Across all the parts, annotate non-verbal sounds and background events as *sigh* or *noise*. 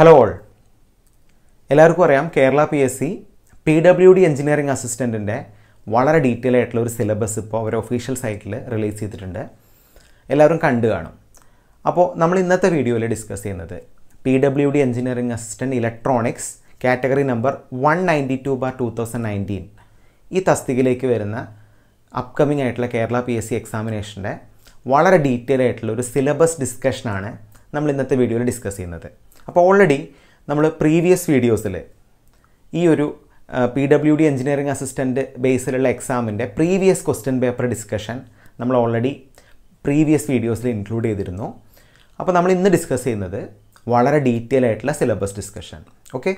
hello all എല്ലാവർക്കും അറിയാം Kerala P S C P W D engineering അസിസ്റ്റൻറ്റിൻ്റെ വളരെ ഡീറ്റെയിൽ ആയിട്ടുള്ള ഒരു സിലബസ് ഇപ്പോൾ അവർ ഒഫീഷ്യൽ സൈറ്റിൽ റിലീസ് ചെയ്തിട്ടുണ്ട് എല്ലാവരും കണ്ടു കാണും അപ്പോൾ നമ്മൾ ഇന്നത്തെ വീഡിയോയിൽ ഡിസ്കസ് ചെയ്യുന്നത് P W D engineering assistant electronics category number one ninety two bar two thousand nineteen ഈ തസ്തികയിലേക്ക് വരുന്ന അപ്കമിംഗ് ആയിട്ടുള്ള കേരള പി എസ് സി എക്സാമിനേഷൻ്റെ വളരെ ഡീറ്റെയിൽ ആയിട്ടുള്ള ഒരു സിലബസ് ഡിസ്കഷനാണ് നമ്മൾ ഇന്നത്തെ വീഡിയോയിൽ ഡിസ്കസ് ചെയ്യുന്നത് അപ്പോൾ ഓൾറെഡി നമ്മൾ പ്രീവിയസ് വീഡിയോസിൽ ഈ ഒരു P W D engineering assistant ബേസിലുള്ള എക്സാമിൻ്റെ പ്രീവിയസ് ക്വസ്റ്റ്യൻ പേപ്പർ ഡിസ്കഷൻ നമ്മൾ ഓൾറെഡി പ്രീവിയസ് വീഡിയോസിൽ ഇൻക്ലൂഡ് ചെയ്തിരുന്നു അപ്പോൾ നമ്മൾ ഇന്ന് ഡിസ്കസ് ചെയ്യുന്നത് വളരെ ഡീറ്റെയിൽ ആയിട്ടുള്ള സിലബസ് ഡിസ്കഷൻ ഓക്കെ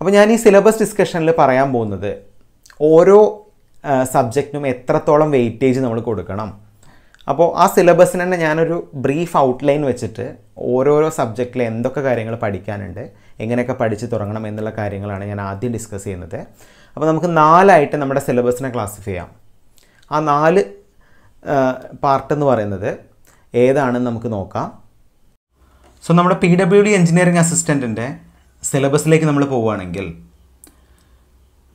അപ്പോൾ ഞാൻ ഈ സിലബസ് ഡിസ്കഷനിൽ പറയാൻ പോകുന്നത് ഓരോ സബ്ജക്റ്റിനും എത്രത്തോളം വെയിറ്റേജ് നമ്മൾ കൊടുക്കണം അപ്പോൾ ആ സിലബസിന് തന്നെ ഞാനൊരു ബ്രീഫ് ഔട്ട്ലൈൻ വെച്ചിട്ട് ഓരോരോ സബ്ജക്റ്റിൽ എന്തൊക്കെ കാര്യങ്ങൾ പഠിക്കാനുണ്ട് എങ്ങനെയൊക്കെ പഠിച്ച് തുടങ്ങണം എന്നുള്ള കാര്യങ്ങളാണ് ഞാൻ ആദ്യം ഡിസ്കസ് ചെയ്യുന്നത് അപ്പോൾ നമുക്ക് നാലായിട്ട് നമ്മുടെ സിലബസിനെ ക്ലാസിഫൈ ചെയ്യാം ആ നാല് പാർട്ട് എന്ന് പറയുന്നത് ഏതാണെന്ന് നമുക്ക് നോക്കാം സോ നമ്മുടെ പി ഡബ്ല്യു ഡി എഞ്ചിനീയറിംഗ് അസിസ്റ്റൻറ്റിൻ്റെ സിലബസിലേക്ക് നമ്മൾ പോവുകയാണെങ്കിൽ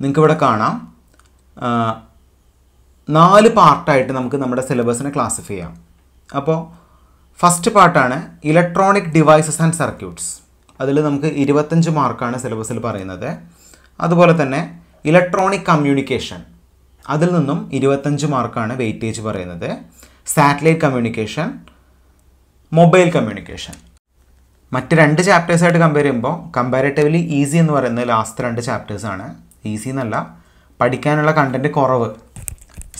നിങ്ങൾക്കിവിടെ കാണാം നാല് പാർട്ടായിട്ട് നമുക്ക് നമ്മുടെ സിലബസിനെ ക്ലാസിഫൈ ചെയ്യാം അപ്പോൾ ഫസ്റ്റ് പാർട്ടാണ് ഇലക്ട്രോണിക് ഡിവൈസസ് ആൻഡ് സർക്യൂട്ട്സ് അതിൽ നമുക്ക് ഇരുപത്തഞ്ച് മാർക്കാണ് സിലബസിൽ പറയുന്നത് അതുപോലെ തന്നെ ഇലക്ട്രോണിക് കമ്മ്യൂണിക്കേഷൻ അതിൽ നിന്നും ഇരുപത്തഞ്ച് മാർക്കാണ് വെയിറ്റേജ് പറയുന്നത് സാറ്റലൈറ്റ് കമ്മ്യൂണിക്കേഷൻ മൊബൈൽ കമ്മ്യൂണിക്കേഷൻ മറ്റ് രണ്ട് ചാപ്റ്റേഴ്സായിട്ട് കമ്പയർ ചെയ്യുമ്പോൾ കമ്പാരിറ്റീവ്ലി ഈസി എന്ന് പറയുന്നത് ലാസ്റ്റ് രണ്ട് ചാപ്റ്റേഴ്സാണ് ഈസി എന്നല്ല പഠിക്കാനുള്ള കണ്ടൻറ്റ് കുറവ്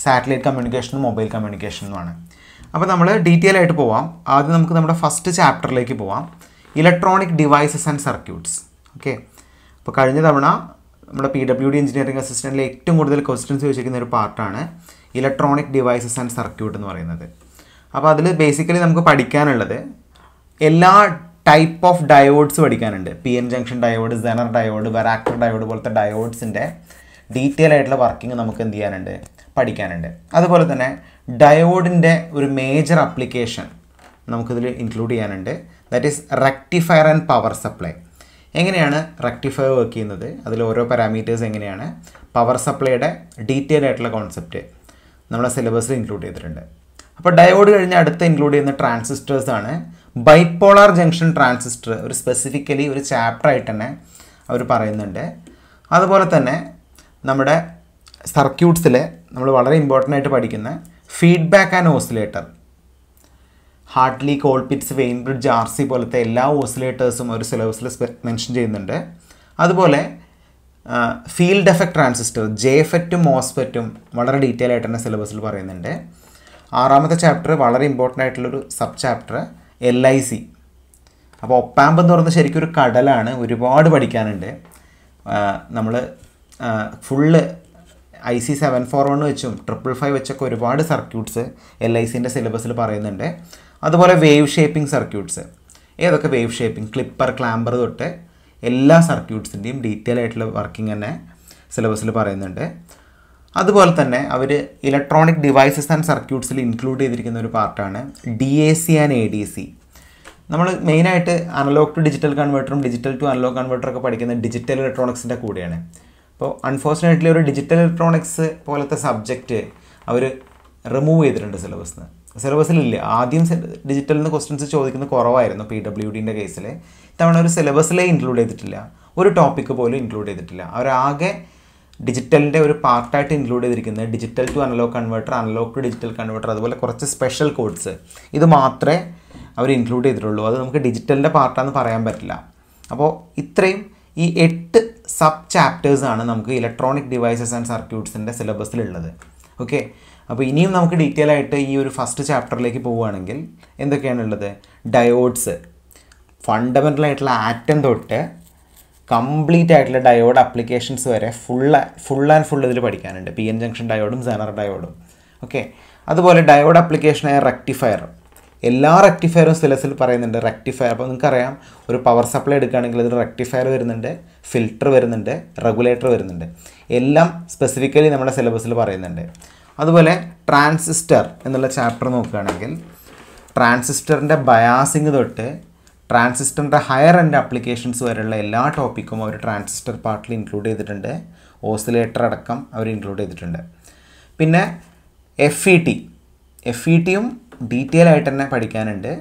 സാറ്റലൈറ്റ് കമ്മ്യൂണിക്കേഷനും മൊബൈൽ കമ്മ്യൂണിക്കേഷനുമാണ് അപ്പോൾ നമ്മൾ ഡീറ്റെയിൽ ആയിട്ട് പോവാം ആദ്യം നമുക്ക് നമ്മുടെ ഫസ്റ്റ് ചാപ്റ്ററിലേക്ക് പോവാം electronic devices and circuits okay അപ്പോൾ കഴിഞ്ഞ തവണ നമ്മുടെ പി ഡബ്ല്യു ഡി എഞ്ചിനീയറിംഗ് അസിസ്റ്റൻറ്റിൽ ഏറ്റവും കൂടുതൽ ക്വസ്റ്റ്യൻസ് ചോദിച്ചിരിക്കുന്ന ഒരു പാർട്ടാണ് ഇലക്ട്രോണിക് ഡിവൈസസ് ആൻഡ് സർക്യൂട്ട് എന്ന് പറയുന്നത് അപ്പോൾ അതിൽ ബേസിക്കലി നമുക്ക് പഠിക്കാനുള്ളത് എല്ലാ ടൈപ്പ് ഓഫ് ഡയോഡ്സ് പഠിക്കാനുണ്ട് P N junction diode zener diode varactor diode പോലത്തെ ഡയോഡ്സിൻ്റെ ഡീറ്റെയിൽ ആയിട്ടുള്ള വർക്കിംഗ് നമുക്ക് എന്ത് ചെയ്യാനുണ്ട് പഠിക്കാനുണ്ട് അതുപോലെ തന്നെ ഡയോഡിൻ്റെ ഒരു മേജർ അപ്ലിക്കേഷൻ നമുക്കിതിൽ ഇൻക്ലൂഡ് ചെയ്യാനുണ്ട് that is rectifier and power supply എങ്ങനെയാണ് റെക്ടിഫയർ വർക്ക് ചെയ്യുന്നത് അതിൽ ഓരോ പാരാമീറ്റേഴ്സ് എങ്ങനെയാണ് പവർ സപ്ലൈയുടെ ഡീറ്റെയിൽ ആയിട്ടുള്ള കോൺസെപ്റ്റ് നമ്മുടെ സിലബസിൽ ഇൻക്ലൂഡ് ചെയ്തിട്ടുണ്ട് അപ്പോൾ ഡയോഡ് കഴിഞ്ഞ് അടുത്ത് ഇൻക്ലൂഡ് ചെയ്യുന്ന ട്രാൻസിസ്റ്റേഴ്സ് ആണ് ബൈപ്പോളാർ ജംഗ്ഷൻ ട്രാൻസിസ്റ്റർ ഒരു സ്പെസിഫിക്കലി ഒരു ചാപ്റ്റർ ആയിട്ട് തന്നെ അവർ പറയുന്നുണ്ട് അതുപോലെ തന്നെ നമ്മുടെ സർക്യൂട്ട്സിലെ നമ്മൾ വളരെ ഇമ്പോർട്ടൻ്റ് ആയിട്ട് പഠിക്കുന്ന feedback and oscillator Hartley Colpitts Wien bridge R C പോലത്തെ എല്ലാ ഓസിലേറ്റേഴ്സും ഒരു സിലബസിൽ മെൻഷൻ ചെയ്യുന്നുണ്ട് അതുപോലെ ഫീൽഡ് എഫക്ട് ട്രാൻസിസ്റ്റർ ജെ എഫക്റ്റും മോസ്ഫെറ്റും വളരെ ഡീറ്റെയിൽ ആയിട്ട് തന്നെ സിലബസിൽ പറയുന്നുണ്ട് ആറാമത്തെ ചാപ്റ്റർ വളരെ ഇമ്പോർട്ടൻ്റ് ആയിട്ടുള്ളൊരു sub chapter L I C അപ്പോൾ ഒപ്പാമ്പ് എന്ന് പറയുന്നത് ശരിക്കും ഒരു കടലാണ് ഒരുപാട് പഠിക്കാനുണ്ട് നമ്മൾ full I C seven four one വെച്ചും ട്രിപ്പിൾ ഫൈവ് വെച്ചൊക്കെ ഒരുപാട് സർക്യൂട്ട്സ് എൽ ഐ സിൻ്റെ സിലബസിൽ പറയുന്നുണ്ട് അതുപോലെ വേവ് ഷേപ്പിംഗ് സർക്യൂട്ട്സ് ഏതൊക്കെ വേവ് ഷേപ്പിംഗ് ക്ലിപ്പർ ക്ലാമ്പർ തൊട്ട് എല്ലാ സർക്യൂട്ട്സിൻ്റെയും ഡീറ്റെയിൽ ആയിട്ടുള്ള വർക്കിംഗ് തന്നെ സിലബസിൽ പറയുന്നുണ്ട് അതുപോലെ തന്നെ അവർ ഇലക്ട്രോണിക് ഡിവൈസസ് ആൻഡ് സർക്യൂട്ട്സിൽ ഇൻക്ലൂഡ് ചെയ്തിരിക്കുന്ന ഒരു പാർട്ടാണ് D A C and A D C നമ്മൾ മെയിനായിട്ട് അനലോഗ് ടു ഡിജിറ്റൽ കൺവേർട്ടറും ഡിജിറ്റൽ ടു അനലോഗ് കൺവേർട്ടറൊക്കെ പഠിക്കുന്ന ഡിജിറ്റൽ ഇലക്ട്രോണിക്സിൻ്റെ കൂടെയാണ് അപ്പോൾ അൺഫോർച്ചുനേറ്റ്ലി ഒരു ഡിജിറ്റൽ ഇലക്ട്രോണിക്സ് പോലത്തെ സബ്ജക്റ്റ് അവർ റിമൂവ് ചെയ്തിട്ടുണ്ട് സിലബസിൽ നിന്ന് സിലബസിലില്ല ആദ്യം ഡിജിറ്റലിൽ നിന്ന് ക്വസ്റ്റ്യൻസ് ചോദിക്കുന്നത് കുറവായിരുന്നു പി ഡബ്ല്യു ഡിൻ്റെ കേസിൽ ഇത്തവണ ഒരു സിലബസിലേ ഇൻക്ലൂഡ് ചെയ്തിട്ടില്ല ഒരു ടോപ്പിക്ക് പോലും ഇൻക്ലൂഡ് ചെയ്തിട്ടില്ല അവരാകെ ഡിജിറ്റലിൻ്റെ ഒരു പാർട്ടായിട്ട് ഇൻക്ലൂഡ് ചെയ്തിരിക്കുന്നത് digital to analogue converter analogue to digital converter അതുപോലെ കുറച്ച് സ്പെഷ്യൽ കോഡ്സ് ഇത് മാത്രമേ അവർ ഇൻക്ലൂഡ് ചെയ്തിട്ടുള്ളൂ അത് നമുക്ക് ഡിജിറ്റലിൻ്റെ പാർട്ടാണെന്ന് പറയാൻ പറ്റില്ല അപ്പോൾ ഇത്രയും ഈ എട്ട് സബ് ചാപ്റ്റേഴ്സാണ് നമുക്ക് ഇലക്ട്രോണിക് ഡിവൈസസ് ആൻഡ് സർക്യൂട്ട്സിൻ്റെ സിലബസിലുള്ളത് ഓക്കെ അപ്പോൾ ഇനിയും നമുക്ക് ഡീറ്റെയിൽ ആയിട്ട് ഈ ഒരു ഫസ്റ്റ് ചാപ്റ്ററിലേക്ക് പോവുകയാണെങ്കിൽ എന്തൊക്കെയാണുള്ളത് ഡയോഡ്സ് ഫണ്ടമെൻ്റൽ ആയിട്ടുള്ള ആറ്റം തൊട്ട് കംപ്ലീറ്റ് ആയിട്ടുള്ള ഡയോഡ് അപ്ലിക്കേഷൻസ് വരെ ഫുൾ ഫുൾ ആൻഡ് ഫുൾ ഇതിൽ പഠിക്കാനുണ്ട് പി എൻ ജംഗ്ഷൻ ഡയോഡും സെനർ ഡയോഡും ഓക്കെ അതുപോലെ ഡയോഡ് അപ്ലിക്കേഷനായ റെക്ടിഫയർ എല്ലാ റെക്ടിഫയറും സിലസിൽ പറയുന്നുണ്ട് റെക്ടിഫയർ അപ്പോൾ നിങ്ങൾക്കറിയാം ഒരു പവർ സപ്ലൈ എടുക്കുകയാണെങ്കിൽ അതിൽ റെക്ടിഫയർ വരുന്നുണ്ട് ഫിൽട്ടർ വരുന്നുണ്ട് റെഗുലേറ്റർ വരുന്നുണ്ട് എല്ലാം സ്പെസിഫിക്കലി നമ്മുടെ സിലബസിൽ പറയുന്നുണ്ട് അതുപോലെ ട്രാൻസിസ്റ്റർ എന്നുള്ള ചാപ്റ്റർ നോക്കുകയാണെങ്കിൽ ട്രാൻസിസ്റ്ററിൻ്റെ ബയാസിങ് തൊട്ട് ട്രാൻസിസ്റ്ററിൻ്റെ ഹയർ എൻഡ് ആപ്ലിക്കേഷൻസ് വരെയുള്ള എല്ലാ ടോപ്പിക്കും അവർ ട്രാൻസിസ്റ്റർ പാർട്ടിൽ ഇൻക്ലൂഡ് ചെയ്തിട്ടുണ്ട് ഓസിലേറ്റർ അടക്കം അവർ ഇൻക്ലൂഡ് ചെയ്തിട്ടുണ്ട് പിന്നെ F E T F E ടിയും ഡീറ്റെയിൽ ആയിട്ട് തന്നെ പഠിക്കാനുണ്ട്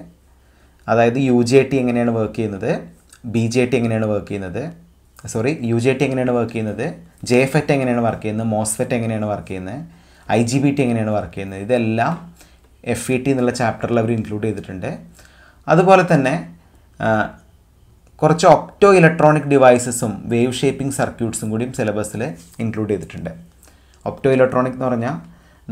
അതായത് യു ജെ ടി എങ്ങനെയാണ് വർക്ക് ചെയ്യുന്നത് ബി ജെ ടി എങ്ങനെയാണ് വർക്ക് ചെയ്യുന്നത് സോറി യു ജെ ടി എങ്ങനെയാണ് വർക്ക് ചെയ്യുന്നത് ജെ എഫ് എറ്റ് എങ്ങനെയാണ് വർക്ക് ചെയ്യുന്നത് മോസ്ഫെറ്റ് എങ്ങനെയാണ് വർക്ക് ചെയ്യുന്നത് ഐ ജി ബി ടി എങ്ങനെയാണ് വർക്ക് ചെയ്യുന്നത് ഇതെല്ലാം എഫ് ഇ ടി എന്നുള്ള ചാപ്റ്ററിൽ അവർ ഇൻക്ലൂഡ് ചെയ്തിട്ടുണ്ട് അതുപോലെ തന്നെ കുറച്ച് ഒപ്റ്റോ ഇലക്ട്രോണിക് ഡിവൈസസും വേവ് ഷേപ്പിംഗ് സർക്യൂട്ട്സും കൂടിയും സിലബസിൽ ഇൻക്ലൂഡ് ചെയ്തിട്ടുണ്ട് ഒപ്റ്റോ ഇലക്ട്രോണിക് എന്ന് പറഞ്ഞാൽ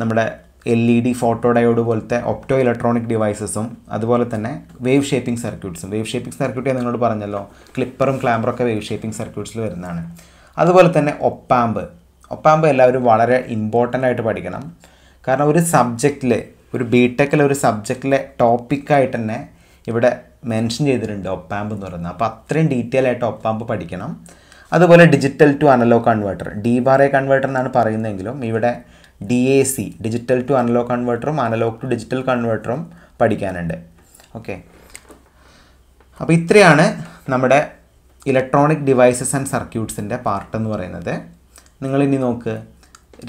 നമ്മുടെ L E D photo diode പോലത്തെ ഒപ്റ്റോ ഇലക്ട്രോണിക് ഡിവൈസസും അതുപോലെ തന്നെ വേവ് ഷേപ്പിംഗ് സർക്യൂട്ട്സും വേവ് ഷേപ്പിംഗ് സർക്യൂട്ട് ഞാൻ നിങ്ങളോട് പറഞ്ഞല്ലോ ക്ലിപ്പറും ക്ലാമ്പറൊക്കെ വേവ് ഷേപ്പിംഗ് സർക്യൂട്ട്സിൽ വരുന്നതാണ് അതുപോലെ തന്നെ ഒപ്പാമ്പ് ഒപ്പാമ്പ് എല്ലാവരും വളരെ ഇമ്പോർട്ടൻ്റ് ആയിട്ട് പഠിക്കണം കാരണം ഒരു സബ്ജക്റ്റിൽ ഒരു ബി ടെക്കിലെ ഒരു സബ്ജക്റ്റിലെ ടോപ്പിക്കായിട്ട് തന്നെ ഇവിടെ മെൻഷൻ ചെയ്തിട്ടുണ്ട് ഒപ്പാമ്പ് എന്ന് പറയുന്നത് അപ്പോൾ അത്രയും ഡീറ്റെയിൽ ആയിട്ട് ഒപ്പാമ്പ് പഠിക്കണം അതുപോലെ digital to analogue converter D bar A converter എന്നാണ് പറയുന്നതെങ്കിലും ഇവിടെ D A C digital to analogue കൺവേർട്ടറും അനലോഗ് ടു ഡിജിറ്റൽ കൺവേർട്ടറും പഠിക്കാനുണ്ട് ഓക്കെ അപ്പോൾ ഇത്രയാണ് നമ്മുടെ ഇലക്ട്രോണിക് ഡിവൈസസ് ആൻഡ് സർക്യൂട്ട്സിൻ്റെ പാർട്ട് എന്ന് പറയുന്നത് നിങ്ങളിനി നോക്ക്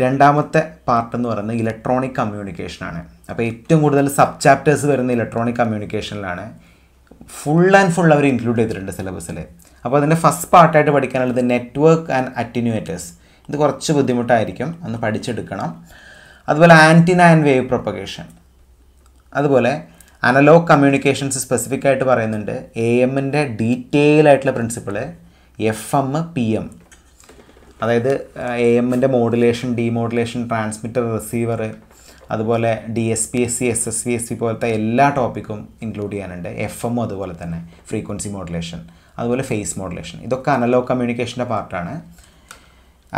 രണ്ടാമത്തെ പാർട്ട് എന്ന് പറയുന്നത് ഇലക്ട്രോണിക് കമ്മ്യൂണിക്കേഷനാണ് അപ്പോൾ ഏറ്റവും കൂടുതൽ സബ് ചാപ്റ്റേഴ്സ് വരുന്ന ഇലക്ട്രോണിക് കമ്മ്യൂണിക്കേഷനിലാണ് ഫുൾ ആൻഡ് ഫുൾ അവർ ഇൻക്ലൂഡ് ചെയ്തിട്ടുണ്ട് സിലബസിൽ അപ്പോൾ അതിൻ്റെ ഫസ്റ്റ് പാർട്ടായിട്ട് പഠിക്കാനുള്ളത് നെറ്റ്വർക്ക് ആൻഡ് അറ്റിന്യൂറ്റേഴ്സ് ഇത് കുറച്ച് ബുദ്ധിമുട്ടായിരിക്കും ഒന്ന് പഠിച്ചെടുക്കണം അതുപോലെ ആൻറ്റിന ആൻഡ് വേവ് പ്രൊപ്പഗേഷൻ അതുപോലെ അനലോഗ് കമ്മ്യൂണിക്കേഷൻസ് സ്പെസിഫിക് ആയിട്ട് പറയുന്നുണ്ട് എ എമ്മിൻ്റെ ഡീറ്റെയിൽ ആയിട്ടുള്ള principle F M P M അതായത് എ എമ്മിൻ്റെ മോഡുലേഷൻ ഡിമോഡുലേഷൻ ട്രാൻസ്മിറ്റർ റിസീവർ അതുപോലെ D S B S C S S B S C പോലത്തെ എല്ലാ ടോപ്പിക്കും ഇൻക്ലൂഡ് ചെയ്യാനുണ്ട് എഫ് എം അതുപോലെ തന്നെ ഫ്രീക്വൻസി മോഡുലേഷൻ അതുപോലെ ഫേസ് മോഡുലേഷൻ ഇതൊക്കെ അനലോഗ് കമ്മ്യൂണിക്കേഷൻ്റെ പാർട്ടാണ്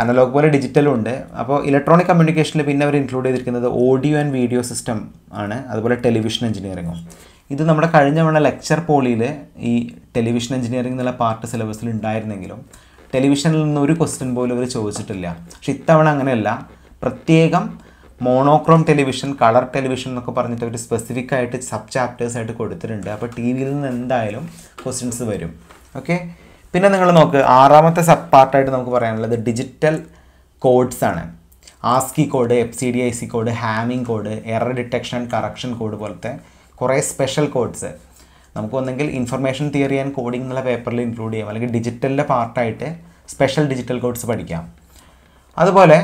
അനലോഗ് പോലെ ഡിജിറ്റലും ഉണ്ട് അപ്പോൾ ഇലക്ട്രോണിക് കമ്മ്യൂണിക്കേഷനിൽ പിന്നെ അവർ ഇൻക്ലൂഡ് ചെയ്തിരിക്കുന്നത് ഓഡിയോ ആൻഡ് വീഡിയോ സിസ്റ്റം ആണ് അതുപോലെ ടെലിവിഷൻ എഞ്ചിനീയറിങ്ങും ഇത് നമ്മുടെ കഴിഞ്ഞ തവണ ലെക്ചർ പോളിയിൽ ഈ ടെലിവിഷൻ എഞ്ചിനീയറിംഗ് എന്നുള്ള പാർട്ട് സിലബസിൽ ഉണ്ടായിരുന്നെങ്കിലും ടെലിവിഷനിൽ നിന്ന് ഒരു ക്വസ്റ്റ്യൻ പോലും അവർ ചോദിച്ചിട്ടില്ല പക്ഷെ ഇത്തവണ അങ്ങനെയല്ല പ്രത്യേകം മോണോക്രോം ടെലിവിഷൻ കളർ ടെലിവിഷൻ എന്നൊക്കെ പറഞ്ഞിട്ട് അവർ സ്പെസിഫിക് ആയിട്ട് സബ് ചാപ്റ്റേഴ്സ് ആയിട്ട് കൊടുത്തിട്ടുണ്ട് അപ്പോൾ ടി വിയിൽ നിന്ന് എന്തായാലും ക്വസ്റ്റ്യൻസ് വരും ഓക്കെ പിന്നെ നിങ്ങൾ നോക്ക് ആറാമത്തെ സബ് പാർട്ടായിട്ട് നമുക്ക് പറയാനുള്ളത് ഡിജിറ്റൽ കോഡ്സ് ആണ് ASCII code F C D I C code Hamming code error detection and correction code പോലത്തെ കുറേ സ്പെഷ്യൽ കോഡ്സ് നമുക്ക് ഒന്നെങ്കിൽ ഇൻഫർമേഷൻ തിയറി ആൻഡ് കോഡിംഗ് എന്നുള്ള പേപ്പറിൽ ഇൻക്ലൂഡ് ചെയ്യാം അല്ലെങ്കിൽ ഡിജിറ്റലിൻ്റെ പാർട്ടായിട്ട് സ്പെഷ്യൽ ഡിജിറ്റൽ കോഡ്സ് പഠിക്കാം അതുപോലെ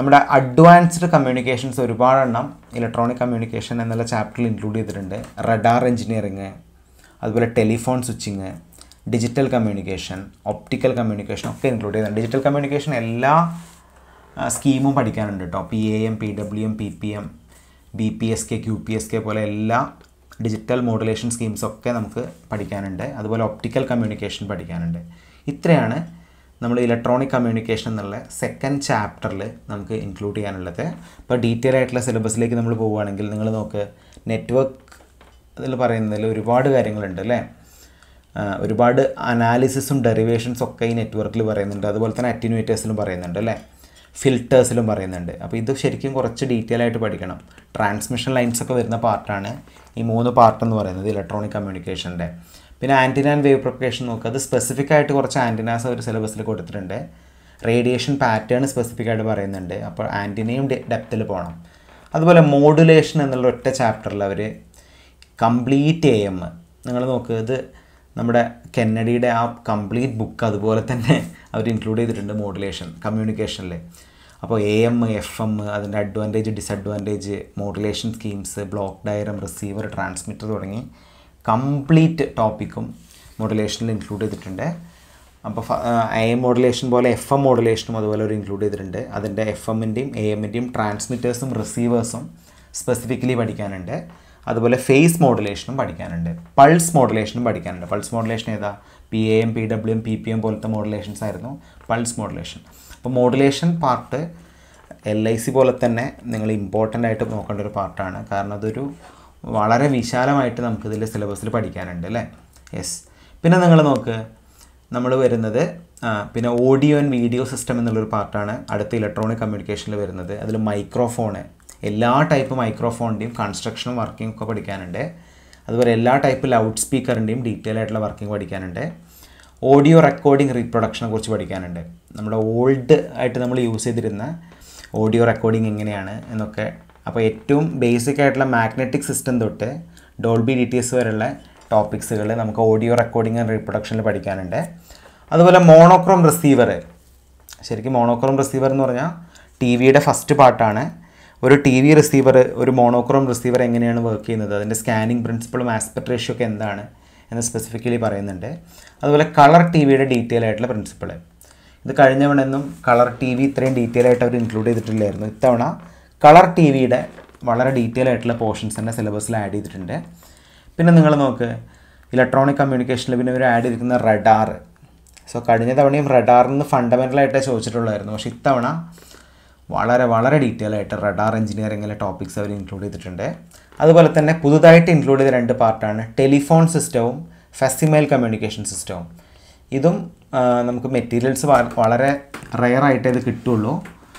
നമ്മുടെ അഡ്വാൻസ്ഡ് കമ്മ്യൂണിക്കേഷൻസ് ഒരുപാടെണ്ണം ഇലക്ട്രോണിക് കമ്മ്യൂണിക്കേഷൻ എന്നുള്ള ചാപ്റ്ററിൽ ഇൻക്ലൂഡ് ചെയ്തിട്ടുണ്ട് റഡാർ എഞ്ചിനീയറിങ് അതുപോലെ telephone switching digital communication optical communication ഒക്കെ ഇൻക്ലൂഡ് ചെയ്യുന്നുണ്ട് ഡിജിറ്റൽ കമ്മ്യൂണിക്കേഷൻ എല്ലാ സ്കീമും പഠിക്കാനുണ്ട് കേട്ടോ P A M P W M P P M B P S K Q P S K പോലെ എല്ലാ ഡിജിറ്റൽ മോഡുലേഷൻ സ്കീംസ് ഒക്കെ നമുക്ക് പഠിക്കാനുണ്ട് അതുപോലെ ഒപ്റ്റിക്കൽ കമ്മ്യൂണിക്കേഷൻ പഠിക്കാനുണ്ട് ഇത്രയാണ് നമ്മൾ ഇലക്ട്രോണിക് കമ്മ്യൂണിക്കേഷൻ എന്നുള്ള സെക്കൻഡ് ചാപ്റ്ററിൽ നമുക്ക് ഇൻക്ലൂഡ് ചെയ്യാനുള്ളത് ഇപ്പോൾ ഡീറ്റെയിൽ ആയിട്ടുള്ള സിലബസിലേക്ക് നമ്മൾ പോവുകയാണെങ്കിൽ നിങ്ങൾ നോക്ക് നെറ്റ്വർക്ക് ഇതിൽ പറയുന്നതിൽ ഒരുപാട് കാര്യങ്ങളുണ്ട് അല്ലേ ഒരുപാട് അനാലിസിസും ഡെറിവേഷൻസും ഒക്കെ ഈ നെറ്റ്വർക്കിൽ പറയുന്നുണ്ട് അതുപോലെ തന്നെ അറ്റിനുവേറ്റേഴ്സിലും പറയുന്നുണ്ട് അല്ലേ ഫിൽറ്റേഴ്സിലും പറയുന്നുണ്ട് അപ്പോൾ ഇത് ശരിക്കും കുറച്ച് ഡീറ്റെയിൽ ആയിട്ട് പഠിക്കണം ട്രാൻസ്മിഷൻ ലൈൻസ് ഒക്കെ വരുന്ന പാർട്ടാണ് ഈ മൂന്ന് പാർട്ട് എന്ന് പറയുന്നത് ഇലക്ട്രോണിക് കമ്മ്യൂണിക്കേഷൻ്റെ പിന്നെ ആൻറ്റിന ആൻഡ് വേവ് പ്രൊപ്പഗേഷൻ നോക്കുക അത് സ്പെസിഫിക് ആയിട്ട് കുറച്ച് ആൻറ്റിനാസ് ഒരു സിലബസിൽ കൊടുത്തിട്ടുണ്ട് റേഡിയേഷൻ പാറ്റേൺ സ്പെസിഫിക് ആയിട്ട് പറയുന്നുണ്ട് അപ്പോൾ ആൻറ്റിനയും ഡെപ്തിൽ പോകണം അതുപോലെ മോഡുലേഷൻ എന്നുള്ള ഒറ്റ ചാപ്റ്ററിൽ അവർ കംപ്ലീറ്റ് എ എം നിങ്ങൾ നോക്കുക ഇത് നമ്മുടെ കെന്നഡിയുടെ ആ കംപ്ലീറ്റ് ബുക്ക് അതുപോലെ തന്നെ *laughs* അവർ ഇൻക്ലൂഡ് ചെയ്തിട്ടുണ്ട് മോഡുലേഷൻ കമ്മ്യൂണിക്കേഷനിൽ അപ്പോൾ എ എം എഫ് എം അതിൻ്റെ advantage disadvantage modulation schemes block diagram receiver transmitter തുടങ്ങി കംപ്ലീറ്റ് ടോപ്പിക്കും മോഡുലേഷനിൽ ഇൻക്ലൂഡ് ചെയ്തിട്ടുണ്ട് അപ്പോൾ ഐ എം മോഡുലേഷൻ പോലെ എഫ് എം മോഡുലേഷനും അതുപോലെ ഒരു ഇൻക്ലൂഡ് ചെയ്തിട്ടുണ്ട് അതിൻ്റെ എഫ് എമ്മിൻ്റെയും എ എമ്മിൻ്റെയും ട്രാൻസ്മിറ്റേഴ്സും റിസീവേഴ്സും സ്പെസിഫിക്കലി പഠിക്കാനുണ്ട് അതുപോലെ ഫേസ് മോഡുലേഷനും പഠിക്കാനുണ്ട് പൾസ് മോഡുലേഷനും പഠിക്കാനുണ്ട് പൾസ് മോഡുലേഷൻ ഏതാ P A M P W M P P M പോലത്തെ മോഡുലേഷൻസ് ആയിരുന്നു പൾസ് മോഡുലേഷൻ അപ്പോൾ modulation part L I C പോലെ തന്നെ നിങ്ങൾ ഇമ്പോർട്ടൻ്റ് ആയിട്ട് നോക്കേണ്ട ഒരു പാർട്ടാണ് കാരണം അതൊരു വളരെ വിശാലമായിട്ട് നമുക്കിതിൽ സിലബസിൽ പഠിക്കാനുണ്ട് അല്ലേ യെസ് പിന്നെ നിങ്ങൾ നോക്ക് നമ്മൾ വരുന്നത് പിന്നെ ഓഡിയോ ആൻഡ് വീഡിയോ സിസ്റ്റം എന്നുള്ളൊരു പാർട്ടാണ് അടുത്ത ഇലക്ട്രോണിക് കമ്മ്യൂണിക്കേഷനിൽ വരുന്നത് അതിൽ മൈക്രോഫോണ് എല്ലാ ടൈപ്പ് മൈക്രോഫോണിൻ്റെയും കൺസ്ട്രക്ഷനും വർക്കിംഗ് ഒക്കെ പഠിക്കാനുണ്ട് അതുപോലെ എല്ലാ ടൈപ്പ് ലൗഡ് സ്പീക്കറിൻ്റെയും ഡീറ്റെയിൽ ആയിട്ടുള്ള വർക്കിംഗ് പഠിക്കാനുണ്ട് ഓഡിയോ റെക്കോർഡിംഗ് റീപ്രൊഡക്ഷനെ കുറിച്ച് പഠിക്കാനുണ്ട് നമ്മുടെ ഓൾഡ് ആയിട്ട് നമ്മൾ യൂസ് ചെയ്തിരുന്ന ഓഡിയോ റെക്കോർഡിംഗ് എങ്ങനെയാണ് എന്നൊക്കെ അപ്പോൾ ഏറ്റവും ബേസിക് ആയിട്ടുള്ള മാഗ്നറ്റിക് സിസ്റ്റം തൊട്ട് ഡോൾബി ഡി ടി എസ് വരെയുള്ള ടോപ്പിക്സുകൾ നമുക്ക് ഓഡിയോ റെക്കോർഡിംഗ് ആൻഡ് റീപ്രൊഡക്ഷനിൽ പഠിക്കാനുണ്ട് അതുപോലെ മോണോക്രോം റിസീവർ ശരിക്കും മോണോക്രോം റിസീവർ എന്ന് പറഞ്ഞാൽ ടി വിയുടെ ഫസ്റ്റ് പാർട്ടാണ് ഒരു ടി വി റിസീവർ ഒരു മോണോക്രോം റിസീവർ എങ്ങനെയാണ് വർക്ക് ചെയ്യുന്നത് അതിൻ്റെ സ്കാനിങ് പ്രിൻസിപ്പിളും ആസ്പെക്ട് റേഷ്യോ ഒക്കെ എന്താണ് എന്ന് സ്പെസിഫിക്കലി പറയുന്നുണ്ട് അതുപോലെ കളർ ടി വിയുടെ ഡീറ്റെയിൽ ആയിട്ടുള്ള പ്രിൻസിപ്പിൾ ഇത് കഴിഞ്ഞ തവണയൊന്നും കളർ ടി വി ഇത്രയും ഡീറ്റെയിൽ ആയിട്ട് അവർ ഇൻക്ലൂഡ് ചെയ്തിട്ടില്ലായിരുന്നു ഇത്തവണ കളർ ടി വിയുടെ വളരെ ഡീറ്റെയിൽ ആയിട്ടുള്ള പോർഷൻസ് തന്നെ സിലബസിൽ ആഡ് ചെയ്തിട്ടുണ്ട് പിന്നെ നിങ്ങൾ നോക്ക് ഇലക്ട്രോണിക് കമ്മ്യൂണിക്കേഷനിൽ പിന്നെ ഇവർ ആഡ് ചെയ്തിരിക്കുന്ന റഡാർ സോ കഴിഞ്ഞ തവണയും റഡാറിൽ നിന്ന് ഫണ്ടമെൻ്റലായിട്ടേ ചോദിച്ചിട്ടുള്ളായിരുന്നു പക്ഷേ ഇത്തവണ വളരെ വളരെ ഡീറ്റെയിൽ ആയിട്ട് റഡാർ എഞ്ചിനീയറിങ്ങിലെ ടോപ്പിക്സ് അവർ ഇൻക്ലൂഡ് ചെയ്തിട്ടുണ്ട് അതുപോലെ തന്നെ പുതുതായിട്ട് ഇൻക്ലൂഡ് ചെയ്ത രണ്ട് പാർട്ടാണ് ടെലിഫോൺ സിസ്റ്റവും ഫെസിമെയിൽ കമ്മ്യൂണിക്കേഷൻ സിസ്റ്റവും ഇതും നമുക്ക് മെറ്റീരിയൽസ് വളരെ റയറായിട്ടേ ഇത് കിട്ടുള്ളൂ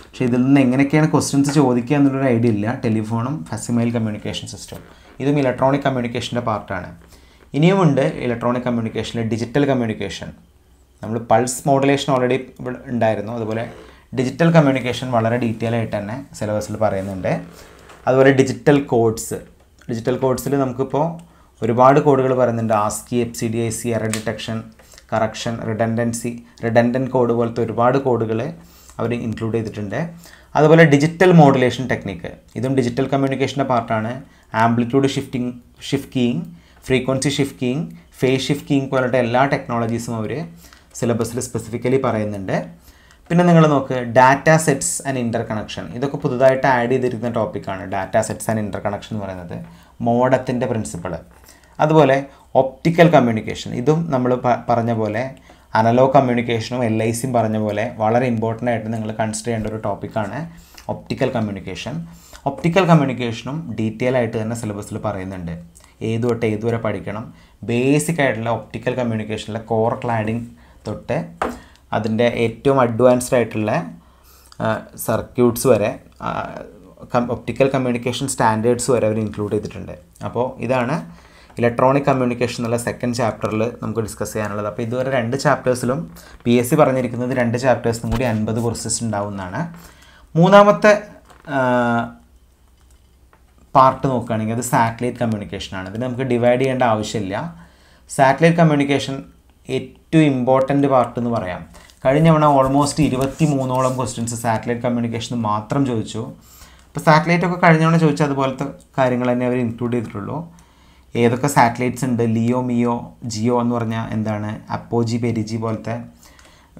പക്ഷേ ഇതിൽ നിന്ന് എങ്ങനെയൊക്കെയാണ് ക്വസ്റ്റ്യൻസ് ചോദിക്കുക എന്നുള്ളൊരു ഐഡിയ ഇല്ല ടെലിഫോണും ഫെസിമെയിൽ കമ്മ്യൂണിക്കേഷൻ സിസ്റ്റവും ഇതും ഇലക്ട്രോണിക് കമ്മ്യൂണിക്കേഷൻ്റെ പാർട്ടാണ് ഇനിയുമുണ്ട് ഇലക്ട്രോണിക് കമ്മ്യൂണിക്കേഷനിലെ ഡിജിറ്റൽ കമ്മ്യൂണിക്കേഷൻ നമ്മൾ പൾസ് മോഡുലേഷൻ ഓൾറെഡി ഉണ്ടായിരുന്നു അതുപോലെ ഡിജിറ്റൽ കമ്മ്യൂണിക്കേഷൻ വളരെ ഡീറ്റെയിൽ ആയിട്ട് തന്നെ സിലബസിൽ പറയുന്നുണ്ട് അതുപോലെ ഡിജിറ്റൽ കോഡ്സ് ഡിജിറ്റൽ കോഡ്സിൽ നമുക്കിപ്പോൾ ഒരുപാട് കോഡുകൾ പറയുന്നുണ്ട് ASCII F C D I C error detection correction redundancy redundant code പോലത്തെ ഒരുപാട് കോഡുകൾ അവർ ഇൻക്ലൂഡ് ചെയ്തിട്ടുണ്ട് അതുപോലെ ഡിജിറ്റൽ മോഡുലേഷൻ ടെക്നിക്ക് ഇതും ഡിജിറ്റൽ കമ്മ്യൂണിക്കേഷൻ്റെ പാർട്ടാണ് amplitude shifting shift keying frequency shift keying phase shift keying പോലത്തെ എല്ലാ ടെക്നോളജീസും അവർ സിലബസിൽ സ്പെസിഫിക്കലി പറയുന്നുണ്ട് പിന്നെ നിങ്ങൾ നോക്ക് data sets and interconnection ഇതൊക്കെ പുതുതായിട്ട് ആഡ് ചെയ്തിരിക്കുന്ന ടോപ്പിക്കാണ് data sets and interconnection എന്ന് പറയുന്നത് മോഡത്തിൻ്റെ പ്രിൻസിപ്പിൾ അതുപോലെ ഒപ്റ്റിക്കൽ കമ്മ്യൂണിക്കേഷൻ ഇതും നമ്മൾ പറഞ്ഞ പോലെ അനലോഗ് കമ്മ്യൂണിക്കേഷനും എൽ ഐ സിയും പറഞ്ഞ പോലെ വളരെ ഇമ്പോർട്ടൻ്റ് ആയിട്ട് നിങ്ങൾ കൺസിഡർ ചെയ്യേണ്ട ഒരു ടോപ്പിക്കാണ് ഒപ്റ്റിക്കൽ കമ്മ്യൂണിക്കേഷൻ ഒപ്റ്റിക്കൽ കമ്മ്യൂണിക്കേഷനും ഡീറ്റെയിൽ ആയിട്ട് തന്നെ സിലബസിൽ പറയുന്നുണ്ട് ഏതു തൊട്ട് ഏതുവരെ പഠിക്കണം ബേസിക് ആയിട്ടുള്ള ഒപ്റ്റിക്കൽ കമ്മ്യൂണിക്കേഷനിലെ കോർ ക്ലാഡിംഗ് തൊട്ട് അതിൻ്റെ ഏറ്റവും അഡ്വാൻസ്ഡ് ആയിട്ടുള്ള സർക്യൂട്ട്സ് വരെ ഒപ്റ്റിക്കൽ കമ്മ്യൂണിക്കേഷൻ സ്റ്റാൻഡേർഡ്സ് വരെ അവർ ഇൻക്ലൂഡ് ചെയ്തിട്ടുണ്ട് അപ്പോൾ ഇതാണ് ഇലക്ട്രോണിക് കമ്മ്യൂണിക്കേഷൻ എന്നുള്ള സെക്കൻഡ് ചാപ്റ്ററിൽ നമുക്ക് ഡിസ്കസ് ചെയ്യാനുള്ളത് അപ്പോൾ ഇതുവരെ രണ്ട് ചാപ്റ്റേഴ്സിലും പി എസ് സി പറഞ്ഞിരിക്കുന്നത് രണ്ട് ചാപ്റ്റേഴ്സിനും കൂടി അൻപത് കോഴ്സസ് ഉണ്ടാവുന്നതാണ് മൂന്നാമത്തെ പാർട്ട് നോക്കുകയാണെങ്കിൽ അത് സാറ്റലൈറ്റ് കമ്മ്യൂണിക്കേഷനാണ് ഇതിന് നമുക്ക് ഡിവൈഡ് ചെയ്യേണ്ട ആവശ്യമില്ല സാറ്റലൈറ്റ് കമ്മ്യൂണിക്കേഷൻ ഏറ്റവും ഇമ്പോർട്ടൻ്റ് പാർട്ട് എന്ന് പറയാം കഴിഞ്ഞ തവണ ഓൾമോസ്റ്റ് ഇരുപത്തി മൂന്നോളം ക്വസ്റ്റ്യൻസ് സാറ്റലൈറ്റ് കമ്മ്യൂണിക്കേഷൻ മാത്രം ചോദിച്ചു അപ്പോൾ സാറ്റലൈറ്റ് ഒക്കെ കഴിഞ്ഞ തവണ ചോദിച്ചാൽ അതുപോലത്തെ കാര്യങ്ങൾ തന്നെ അവർ ഇൻക്ലൂഡ് ചെയ്തിട്ടുള്ളൂ ഏതൊക്കെ സാറ്റലൈറ്റ്സ് ഉണ്ട് ലിയോ മിയോ ജിയോ എന്ന് പറഞ്ഞാൽ എന്താണ് അപ്പോജി പെരിജി പോലത്തെ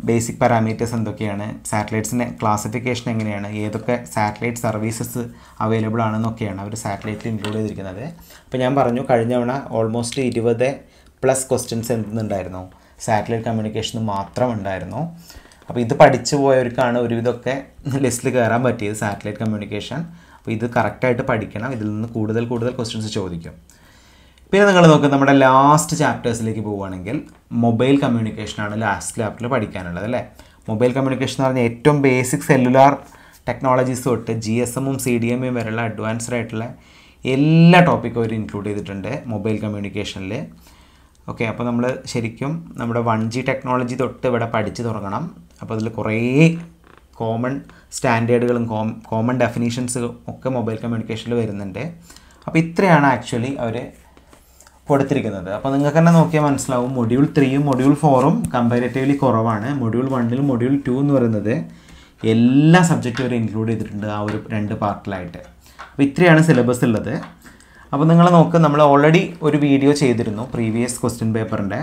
ബേസിക് പാരാമീറ്റേഴ്സ് എന്തൊക്കെയാണ് സാറ്റലൈറ്റ്സിൻ്റെ ക്ലാസിഫിക്കേഷൻ എങ്ങനെയാണ് ഏതൊക്കെ സാറ്റലൈറ്റ് സർവീസസ് അവൈലബിൾ ആണെന്നൊക്കെയാണ് അവർ സാറ്റലൈറ്റിൽ ഇൻക്ലൂഡ് ചെയ്തിരിക്കുന്നത് അപ്പോൾ ഞാൻ പറഞ്ഞു കഴിഞ്ഞ തവണ ഓൾമോസ്റ്റ് ഇരുപത് പ്ലസ് ക്വസ്റ്റ്യൻസ് എന്തുണ്ടായിരുന്നു സാറ്റലൈറ്റ് കമ്മ്യൂണിക്കേഷൻ മാത്രം ഉണ്ടായിരുന്നു അപ്പോൾ ഇത് പഠിച്ചു പോയവർക്കാണ് ഒരുവിധമൊക്കെ ലിസ്റ്റിൽ കയറാൻ പറ്റിയത് സാറ്റലൈറ്റ് കമ്മ്യൂണിക്കേഷൻ അപ്പോൾ ഇത് കറക്റ്റായിട്ട് പഠിക്കണം ഇതിൽ നിന്ന് കൂടുതൽ കൂടുതൽ ക്വസ്റ്റ്യൻസ് ചോദിക്കും പിന്നെ നിങ്ങൾ നോക്കുക നമ്മുടെ ലാസ്റ്റ് ചാപ്റ്റേഴ്സിലേക്ക് പോവുകയാണെങ്കിൽ മൊബൈൽ കമ്മ്യൂണിക്കേഷനാണ് ലാസ്റ്റ് ചാപ്റ്ററിൽ പഠിക്കാനുള്ളത് അല്ലേ മൊബൈൽ കമ്മ്യൂണിക്കേഷൻ എന്ന് പറഞ്ഞാൽ ഏറ്റവും ബേസിക് സെല്ലുലാർ ടെക്നോളജീസ് തൊട്ട് ജി എസ് എമ്മും സി ഡി എമ്മും വരെയുള്ള അഡ്വാൻസ്ഡ് ആയിട്ടുള്ള എല്ലാ ടോപ്പിക്കും അവർ ഇൻക്ലൂഡ് ചെയ്തിട്ടുണ്ട് മൊബൈൽ കമ്മ്യൂണിക്കേഷനിൽ ഓക്കെ അപ്പോൾ നമ്മൾ ശരിക്കും നമ്മുടെ വൺ ജി ടെക്നോളജി തൊട്ട് ഇവിടെ പഠിച്ചു തുടങ്ങണം അപ്പോൾ അതിൽ കുറേ കോമൺ സ്റ്റാൻഡേർഡുകളും കോം കോമൺ ഡെഫിനീഷൻസ് ഒക്കെ മൊബൈൽ കമ്മ്യൂണിക്കേഷനിൽ വരുന്നുണ്ട് അപ്പോൾ ഇത്രയാണ് ആക്ച്വലി അവർ കൊടുത്തിരിക്കുന്നത് അപ്പോൾ നിങ്ങൾക്ക് തന്നെ നോക്കിയാൽ മനസ്സിലാവും മൊഡ്യൂൾ ത്രീയും മൊഡ്യൂൾ ഫോറും കമ്പാരിറ്റീവ്ലി കുറവാണ് മൊഡ്യൂൾ വണ്ണിലും മൊഡ്യൂൾ ടു എന്ന് പറയുന്നത് എല്ലാ സബ്ജക്റ്റും അവർ ഇൻക്ലൂഡ് ചെയ്തിട്ടുണ്ട് ആ ഒരു രണ്ട് പാർട്ടിലായിട്ട് അപ്പോൾ ഇത്രയാണ് സിലബസ് ഉള്ളത് അപ്പോൾ നിങ്ങൾ നോക്ക് നമ്മൾ ഓൾറെഡി ഒരു വീഡിയോ ചെയ്തിരുന്നു പ്രീവിയസ് ക്വസ്റ്റ്യൻ പേപ്പറിൻ്റെ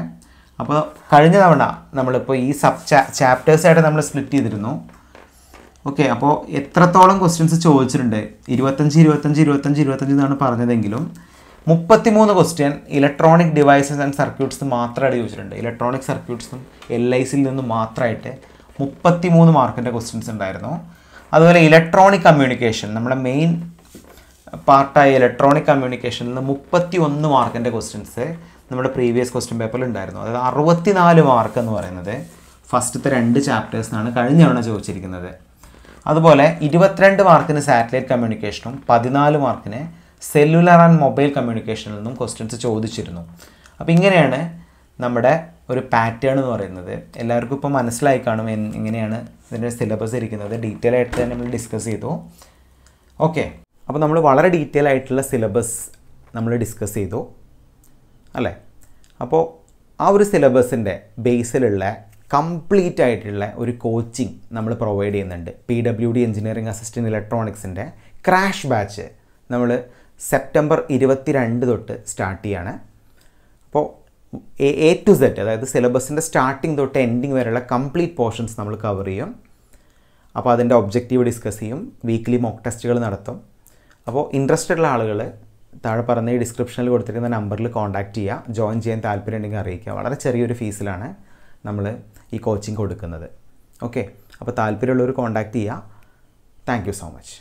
അപ്പോൾ കഴിഞ്ഞ തവണ നമ്മളിപ്പോൾ ഈ സബ് ചാപ്റ്റേഴ്സായിട്ട് നമ്മൾ സ്പ്ലിറ്റ് ചെയ്തിരുന്നു ഓക്കെ അപ്പോൾ എത്രത്തോളം ക്വസ്റ്റ്യൻസ് ചോദിച്ചിട്ടുണ്ട് ഇരുപത്തഞ്ച് ഇരുപത്തഞ്ച് ഇരുപത്തഞ്ച് ഇരുപത്തഞ്ച് എന്നാണ് പറഞ്ഞതെങ്കിലും മൂന്ന് question electronic devices and circuits മാത്രമായിട്ട് ചോദിച്ചിട്ടുണ്ട് ഇലക്ട്രോണിക് സർക്യൂട്ട്സും എൽ ഐ സിയിൽ നിന്നും മാത്രമായിട്ട് മൂന്ന് മാർക്കിൻ്റെ ക്വസ്റ്റ്യൻസ് ഉണ്ടായിരുന്നു അതുപോലെ ഇലക്ട്രോണിക് കമ്മ്യൂണിക്കേഷൻ നമ്മുടെ മെയിൻ പാർട്ടായ ഇലക്ട്രോണിക് കമ്മ്യൂണിക്കേഷനിൽ നിന്ന് മുപ്പത്തി ഒന്ന് മാർക്കിൻ്റെ ക്വസ്റ്റ്യൻസ് നമ്മുടെ പ്രീവിയസ് ക്വസ്റ്റ്യൻ പേപ്പറിൽ ഉണ്ടായിരുന്നു അതായത് അറുപത്തിനാല് മാർക്ക് എന്ന് പറയുന്നത് ഫസ്റ്റത്തെ രണ്ട് ചാപ്റ്റേഴ്സിനാണ് കഴിഞ്ഞ തവണ ചോദിച്ചിരിക്കുന്നത് അതുപോലെ ഇരുപത്തിരണ്ട് മാർക്കിന് സാറ്റലൈറ്റ് കമ്മ്യൂണിക്കേഷനും പതിനാല് മാർക്കിന് സെല്ലുലാർ ആൻഡ് മൊബൈൽ കമ്മ്യൂണിക്കേഷനിൽ നിന്നും ക്വസ്റ്റ്യൻസ് ചോദിച്ചിരുന്നു അപ്പോൾ ഇങ്ങനെയാണ് നമ്മുടെ ഒരു പാറ്റേൺ എന്ന് പറയുന്നത് എല്ലാവർക്കും ഇപ്പോൾ മനസ്സിലായി കാണും എങ്ങനെയാണ് ഇതിൻ്റെ സിലബസ് ഇരിക്കുന്നത് ഡീറ്റെയിൽ ആയിട്ട് തന്നെ നമ്മൾ ഡിസ്കസ് ചെയ്തു ഓക്കെ അപ്പോൾ നമ്മൾ വളരെ ഡീറ്റെയിൽ ആയിട്ടുള്ള സിലബസ് നമ്മൾ ഡിസ്കസ് ചെയ്തു അല്ലേ അപ്പോൾ ആ ഒരു സിലബസിൻ്റെ ബേസിലുള്ള കംപ്ലീറ്റ് ആയിട്ടുള്ള ഒരു കോച്ചിങ് നമ്മൾ പ്രൊവൈഡ് ചെയ്യുന്നുണ്ട് P W D engineering assistant ഇലക്ട്രോണിക്സിൻ്റെ ക്രാഷ് ബാച്ച് നമ്മൾ സെപ്റ്റംബർ രണ്ട് തൊട്ട് സ്റ്റാർട്ട് ചെയ്യാണ് അപ്പോൾ എ ടു സെറ്റ് അതായത് സിലബസിൻ്റെ സ്റ്റാർട്ടിങ് തൊട്ട് എൻഡിങ് വരെയുള്ള കംപ്ലീറ്റ് പോർഷൻസ് നമ്മൾ കവർ ചെയ്യും അപ്പോൾ അതിൻ്റെ ഒബ്ജക്റ്റീവ് ഡിസ്കസ് ചെയ്യും വീക്ക്ലി മോക്ക് ടെസ്റ്റുകൾ നടത്തും അപ്പോൾ ഇൻട്രസ്റ്റഡ് ഉള്ള ആളുകൾ താഴെ പറഞ്ഞ ഈ ഡിസ്ക്രിപ്ഷനിൽ കൊടുത്തിരിക്കുന്ന നമ്പറിൽ കോൺടാക്റ്റ് ചെയ്യുക ജോയിൻ ചെയ്യാൻ ഉണ്ടെങ്കിൽ അറിയിക്കുക വളരെ ചെറിയൊരു ഫീസിലാണ് നമ്മൾ ഈ കോച്ചിങ് കൊടുക്കുന്നത് ഓക്കെ അപ്പോൾ താല്പര്യമുള്ളവർ കോൺടാക്റ്റ് ചെയ്യുക താങ്ക് സോ മച്ച്